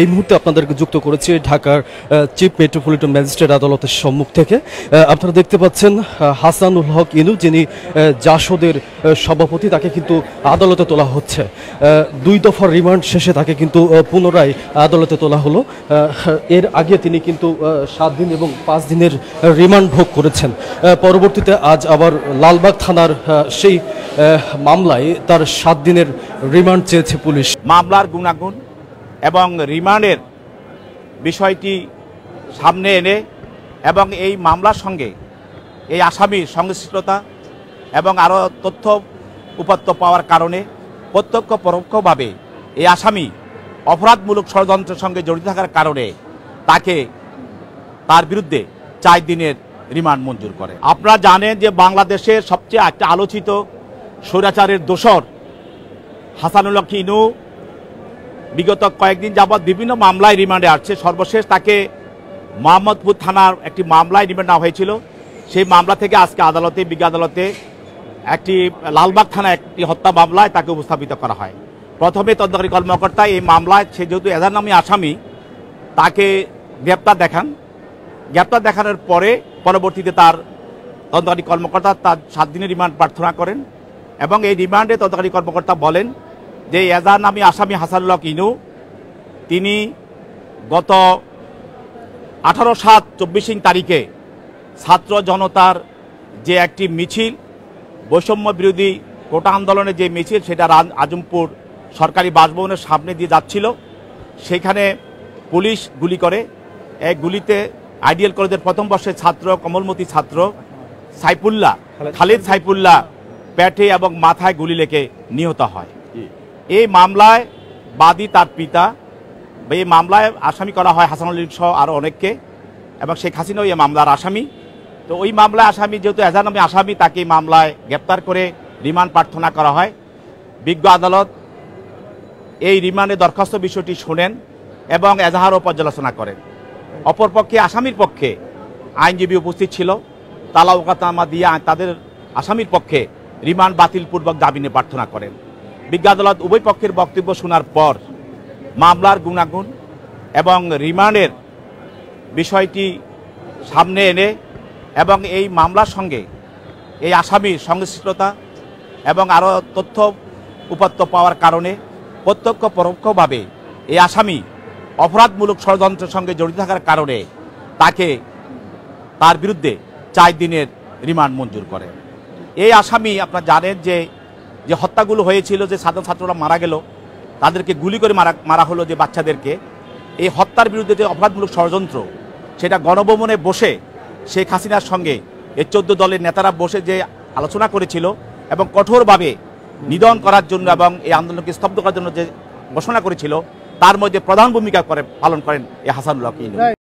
এই মুহূর্তে আপনাদেরকে যুক্ত করেছি ঢাকার চিফ মেট্রোপলিটন ম্যাজিস্ট্রেট আদালতের সম্মুখ থেকে আপনারা দেখতে পাচ্ছেন হাসানুল হক ইনু যিনি জাসদের সভাপতি তাকে কিন্তু আদালতে তোলা হচ্ছে দুই দফার রিমান্ড শেষে তাকে কিন্তু পুনরায় আদালতে তোলা হলো এর আগে তিনি কিন্তু সাত দিন এবং পাঁচ দিনের রিমান্ড ভোগ করেছেন পরবর্তীতে আজ আবার লালবাগ থানার সেই মামলায় তার সাত দিনের রিমান্ড চেয়েছে পুলিশ মামলার গুণাগুণ এবং রিমান্ডের বিষয়টি সামনে এনে এবং এই মামলার সঙ্গে এই আসামির সংশ্লিষ্টতা এবং আরও তথ্য উপাত্ত পাওয়ার কারণে প্রত্যক্ষ পরোক্ষভাবে এই আসামি অপরাধমূলক ষড়যন্ত্রের সঙ্গে জড়িত থাকার কারণে তাকে তার বিরুদ্ধে চার দিনের রিমান্ড মঞ্জুর করে আপনারা জানেন যে বাংলাদেশের সবচেয়ে একটা আলোচিত স্বৈরাচারের দোষর হাসানুল্লাহ কিনু বিগত কয়েকদিন যাবৎ বিভিন্ন মামলায় রিমান্ডে আসছে সর্বশেষ তাকে মোহাম্মদপুর থানার একটি মামলায় রিমান্ড নেওয়া হয়েছিল সেই মামলা থেকে আজকে আদালতে বিজ্ঞ আদালতে একটি লালবাগ থানা একটি হত্যা মামলায় তাকে উপস্থাপিত করা হয় প্রথমে তদন্তকারী কর্মকর্তা এই মামলায় সে যেহেতু এজার আসামি তাকে গ্রেপ্তার দেখান গ্রেপ্তার দেখানোর পরে পরবর্তীতে তার তদন্তকারী কর্মকর্তা তার সাত দিনের রিমান্ড প্রার্থনা করেন এবং এই রিমান্ডে তদন্তকারী কর্মকর্তা বলেন যে এজান নামি আসামি হাসানুল্লাহ ইনু তিনি গত আঠারো সাত চব্বিশ তারিখে ছাত্র জনতার যে একটি মিছিল বৈষম্য বিরোধী কোটা আন্দোলনে যে মিছিল সেটা রাজ আজমপুর সরকারি বাসভবনের সামনে দিয়ে যাচ্ছিল সেখানে পুলিশ গুলি করে এক গুলিতে আইডিয়াল কলেজের প্রথম বর্ষের ছাত্র কমলমতি ছাত্র সাইফুল্লাহ খালিদ সাইফুল্লাহ প্যাটে এবং মাথায় গুলি লেখে নিহত হয় এই মামলায় বাদী তার পিতা এই মামলায় আসামি করা হয় উল্লিন সহ আরও অনেককে এবং শেখ হাসিনাও এই মামলার আসামি তো ওই মামলায় আসামি যেহেতু এজার আসামি তাকে এই মামলায় গ্রেপ্তার করে রিমান্ড প্রার্থনা করা হয় বিজ্ঞ আদালত এই রিমান্ডে দরখাস্ত বিষয়টি শোনেন এবং এজাহারও পর্যালোচনা করেন অপরপক্ষে আসামির পক্ষে আইনজীবী উপস্থিত ছিল তালা ওকাতামা দিয়ে তাদের আসামির পক্ষে রিমান্ড বাতিলপূর্বক দাবি নিয়ে প্রার্থনা করেন বিজ্ঞ আদালত উভয় পক্ষের বক্তব্য শোনার পর মামলার গুণাগুণ এবং রিমান্ডের বিষয়টি সামনে এনে এবং এই মামলার সঙ্গে এই আসামির সংশ্লিষ্টতা এবং আরও তথ্য উপাত্ত পাওয়ার কারণে প্রত্যক্ষ পরোক্ষভাবে এই আসামি অপরাধমূলক ষড়যন্ত্রের সঙ্গে জড়িত থাকার কারণে তাকে তার বিরুদ্ধে চার দিনের রিমান্ড মঞ্জুর করে এই আসামি আপনারা জানেন যে যে হত্যাগুলো হয়েছিল যে সাধারণ ছাত্ররা মারা গেল তাদেরকে গুলি করে মারা মারা হলো যে বাচ্চাদেরকে এই হত্যার বিরুদ্ধে যে অপরাধমূলক ষড়যন্ত্র সেটা গণভবনে বসে শেখ হাসিনার সঙ্গে এ চোদ্দ দলের নেতারা বসে যে আলোচনা করেছিল এবং কঠোরভাবে নিধন করার জন্য এবং এই আন্দোলনকে স্তব্ধ করার জন্য যে ঘোষণা করেছিল তার মধ্যে প্রধান ভূমিকা করে পালন করেন এই হাসানুল্লাহ